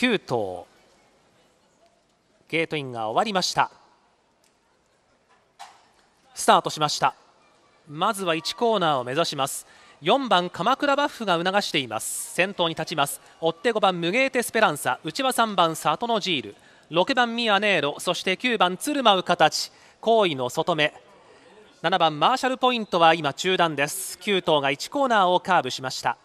9頭ゲートインが終わりましたスタートしましたまずは1コーナーを目指します4番鎌倉バッフが促しています先頭に立ちます追って5番ムゲーテスペランサ内は3番里のジール6番ミアネーロそして9番鶴舞う形好位の外目7番マーシャルポイントは今中断です9頭が1コーナーをカーブしました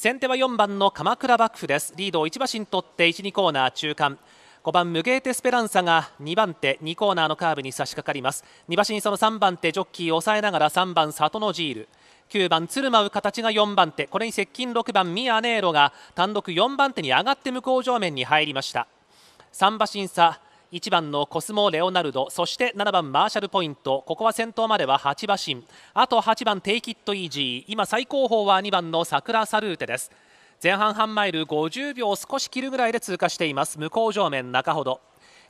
先手は4番の鎌倉幕府ですリードを1馬身取って1、2コーナー中間5番ムゲーテ・スペランサが2番手2コーナーのカーブに差し掛かります2馬身その3番手ジョッキーを抑えながら3番里のジール9番鶴舞う形が4番手これに接近6番ミアネーロが単独4番手に上がって向こう上面に入りました3馬身差1番のコスモ・レオナルドそして7番マーシャルポイントここは先頭までは8馬身あと8番テイキットイージー今最後方は2番の桜サルーテです前半半マイル50秒少し切るぐらいで通過しています向こう上面中ほど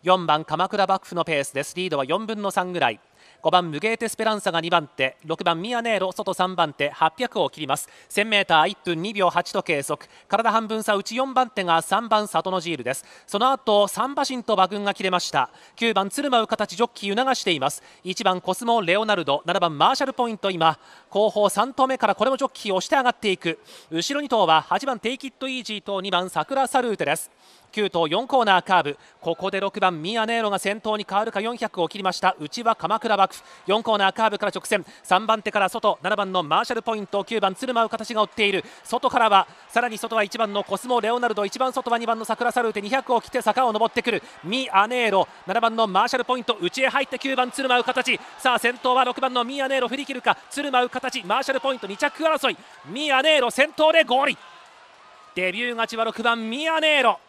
4番鎌倉幕府のペースですリードは4分の3ぐらい5番ムゲーテ・スペランサが2番手6番ミアネーロ外3番手800を切ります 1000m1 分2秒8と計測体半分差うち4番手が3番サトノジールですその後3馬身と馬群が切れました9番鶴舞う形ジョッキー促しています1番コスモ・レオナルド7番マーシャルポイント今後方3頭目からこれもジョッキーを押して上がっていく後ろ2頭は8番テイキットイージーと2番桜サルーテです9頭4コーナーカーブここで6番ミアネーロが先頭に変わるか400を切りました内は鎌倉幕府4コーナーカーブから直線3番手から外7番のマーシャルポイント9番鶴舞う形が追っている外からはさらに外は1番のコスモレオナルド1番外は2番の桜サルーテ200を切って坂を上ってくるミアネーロ7番のマーシャルポイント内へ入って9番鶴舞う形さあ先頭は6番のミアネーロ振り切るか鶴舞う形マーシャルポイント2着争いミアネーロ先頭でゴールデビュー勝ちは6番ミアネーロ